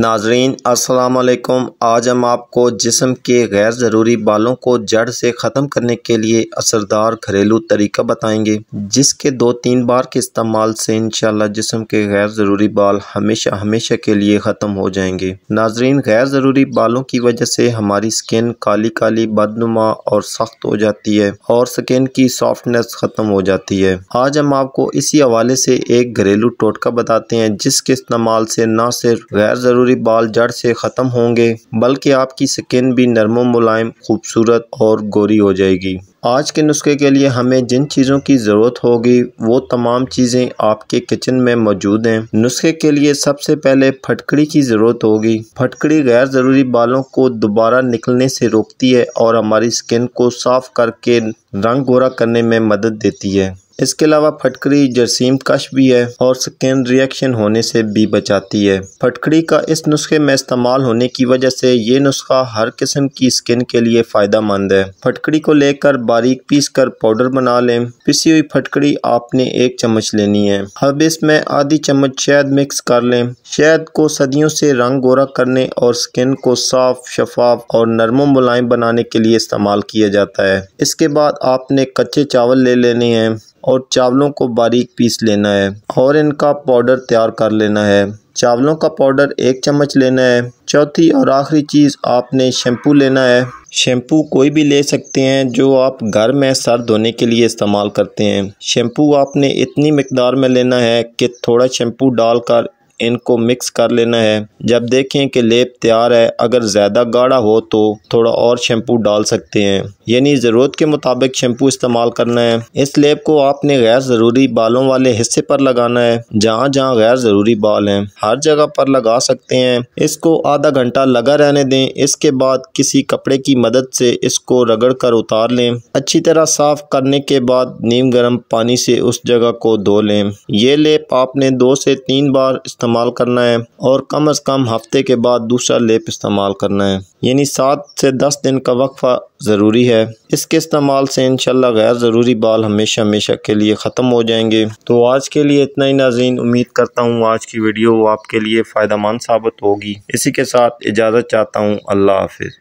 नाजरीन अस्सलाम वालेकुम आज हम आपको जिसम के गैर ज़रूरी बालों को जड़ से ख़त्म करने के लिए असरदार घरेलू तरीका बताएंगे जिसके दो तीन बार के इस्तेमाल से इंशाल्लाह जिसम के गैर ज़रूरी बाल हमेशा हमेशा के लिए ख़त्म हो जाएंगे नाजरीन गैर ज़रूरी बालों की वजह से हमारी स्किन काली काली बदनुमा और सख्त हो जाती है और स्किन की सॉफ्टनेस ख़त्म हो जाती है आज हम आपको इसी हवाले से एक घरेलू टोटका बताते हैं जिसके इस्तेमाल से ना सिर्फ गैर ज़रूरी ज़रूरी बाल जड़ से ख़त्म होंगे बल्कि आपकी स्किन भी नरम मुलायम खूबसूरत और गोरी हो जाएगी आज के नुस्खे के लिए हमें जिन चीज़ों की ज़रूरत होगी वो तमाम चीज़ें आपके किचन में मौजूद हैं नुस्खे के लिए सबसे पहले फटकड़ी की ज़रूरत होगी फटकड़ी गैर ज़रूरी बालों को दोबारा निकलने से रोकती है और हमारी स्किन को साफ करके रंग गोरा करने में मदद देती है इसके अलावा फटकड़ी जरसीम कश भी है और स्किन रिएक्शन होने से भी बचाती है फटकड़ी का इस नुस्खे में इस्तेमाल होने की वजह से ये नुस्खा हर किस्म की स्किन के लिए फ़ायदा मंद है फटकड़ी को लेकर बारीक पीस कर पाउडर बना लें पिसी हुई फटकड़ी आपने एक चम्मच लेनी है अब इसमें आधी चम्मच शहद मिक्स कर लें शहद को सदियों से रंग गोरा करने और स्किन को साफ शफाफ और नरमो मुलायम बनाने के लिए इस्तेमाल किया जाता है इसके बाद आपने कच्चे चावल ले लेने हैं और चावलों को बारीक पीस लेना है और इनका पाउडर तैयार कर लेना है चावलों का पाउडर एक चम्मच लेना है चौथी और आखिरी चीज़ आपने शैम्पू लेना है शैम्पू कोई भी ले सकते हैं जो आप घर में सर धोने के लिए इस्तेमाल करते हैं शैम्पू आपने इतनी मकदार में लेना है कि थोड़ा शैम्पू डालकर इनको मिक्स कर लेना है जब देखें कि लेप तैयार है अगर ज़्यादा गाढ़ा हो तो थोड़ा और शैम्पू डाल सकते हैं यानी ज़रूरत के मुताबिक शैम्पू इस्तेमाल करना है इस लेप को आपने गैर ज़रूरी बालों वाले हिस्से पर लगाना है जहाँ जहाँ गैर ज़रूरी बाल हैं हर जगह पर लगा सकते हैं इसको आधा घंटा लगा रहने दें इसके बाद किसी कपड़े की मदद से इसको रगड़ कर उतार लें अच्छी तरह साफ़ करने के बाद नीम गर्म पानी से उस जगह को धो लें यह लेप आपने दो से तीन बार इस्तेमाल इस्तेमाल करना है और कम अज़ कम हफ्ते के बाद दूसरा लेप इस्तेमाल करना है यानी सात से दस दिन का वक्फा ज़रूरी है इसके इस्तेमाल से इन गैर ज़रूरी बाल हमेशा हमेशा के लिए ख़त्म हो जाएंगे तो आज के लिए इतना ही नाजीन उम्मीद करता हूँ आज की वीडियो आपके लिए फ़ायदा मंद साबित होगी इसी के साथ इजाज़त चाहता हूँ अल्लाह हाफिज़